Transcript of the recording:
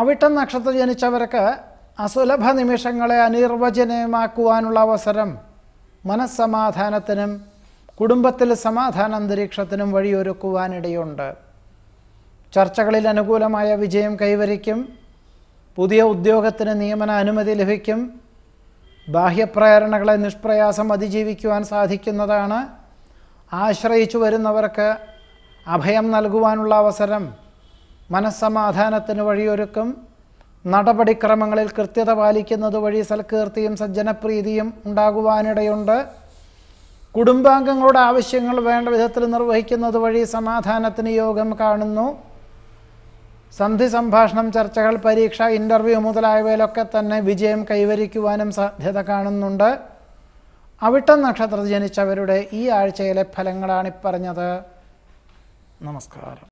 അവിട്ടം നക്ഷത്രം ജനിച്ചവർക്ക് അസുലഭ നിമിഷങ്ങളെ അനിർവചനീയമാക്കുവാനുള്ള അവസരം മനസ്സമാധാനത്തിനും കുടുംബത്തിൽ സമാധാന അന്തരീക്ഷത്തിനും വഴിയൊരുക്കുവാനിടയുണ്ട് ചർച്ചകളിൽ അനുകൂലമായ വിജയം കൈവരിക്കും പുതിയ ഉദ്യോഗത്തിന് നിയമന അനുമതി ലഭിക്കും ബാഹ്യപ്രേരണകളെ നിഷ്പ്രയാസം അതിജീവിക്കുവാൻ സാധിക്കുന്നതാണ് ആശ്രയിച്ചു വരുന്നവർക്ക് അഭയം നൽകുവാനുള്ള അവസരം മനസ്സമാധാനത്തിന് വഴിയൊരുക്കും നടപടിക്രമങ്ങളിൽ കൃത്യത പാലിക്കുന്നത് വഴി സൽകീർത്തിയും സജ്ജനപ്രീതിയും ഉണ്ടാകുവാനിടയുണ്ട് കുടുംബാംഗങ്ങളുടെ ആവശ്യങ്ങൾ വേണ്ട വിധത്തിൽ നിർവഹിക്കുന്നത് വഴി സമാധാനത്തിന് യോഗം കാണുന്നു സന്ധി സംഭാഷണം ചർച്ചകൾ പരീക്ഷ ഇൻ്റർവ്യൂ മുതലായവയിലൊക്കെ തന്നെ വിജയം കൈവരിക്കുവാനും സാധ്യത കാണുന്നുണ്ട് അവിട്ടം നക്ഷത്രത്തിൽ ജനിച്ചവരുടെ ഈ ആഴ്ചയിലെ ഫലങ്ങളാണ് പറഞ്ഞത് നമസ്കാരം